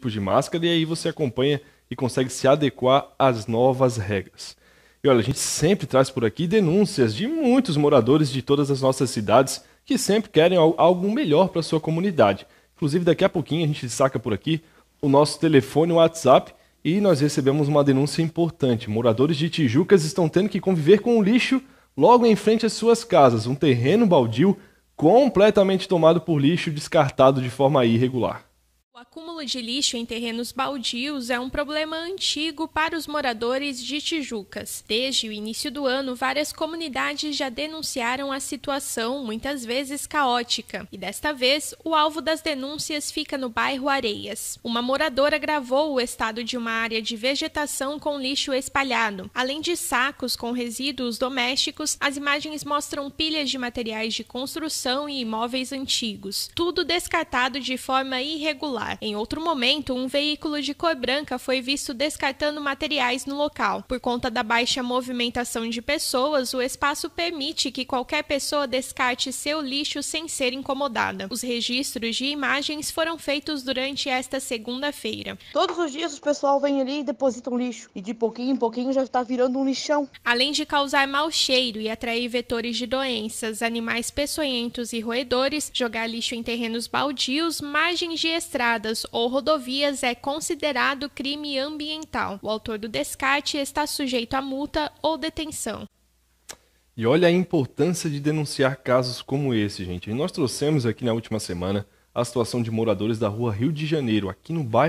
tipos de máscara e aí você acompanha e consegue se adequar às novas regras. E olha, a gente sempre traz por aqui denúncias de muitos moradores de todas as nossas cidades que sempre querem algo melhor para sua comunidade. Inclusive, daqui a pouquinho a gente saca por aqui o nosso telefone, o WhatsApp, e nós recebemos uma denúncia importante. Moradores de Tijucas estão tendo que conviver com o lixo logo em frente às suas casas, um terreno baldio completamente tomado por lixo descartado de forma irregular. O acúmulo de lixo em terrenos baldios é um problema antigo para os moradores de Tijucas. Desde o início do ano, várias comunidades já denunciaram a situação, muitas vezes caótica. E desta vez, o alvo das denúncias fica no bairro Areias. Uma moradora gravou o estado de uma área de vegetação com lixo espalhado. Além de sacos com resíduos domésticos, as imagens mostram pilhas de materiais de construção e imóveis antigos. Tudo descartado de forma irregular celular. Em outro momento, um veículo de cor branca foi visto descartando materiais no local. Por conta da baixa movimentação de pessoas, o espaço permite que qualquer pessoa descarte seu lixo sem ser incomodada. Os registros de imagens foram feitos durante esta segunda-feira. Todos os dias o pessoal vem ali e deposita um lixo, e de pouquinho em pouquinho já está virando um lixão. Além de causar mau cheiro e atrair vetores de doenças, animais peçonhentos e roedores, jogar lixo em terrenos baldios, margens de estrada estradas ou rodovias é considerado crime ambiental. O autor do descarte está sujeito a multa ou detenção. E olha a importância de denunciar casos como esse, gente. E nós trouxemos aqui na última semana a situação de moradores da rua Rio de Janeiro, aqui no bairro.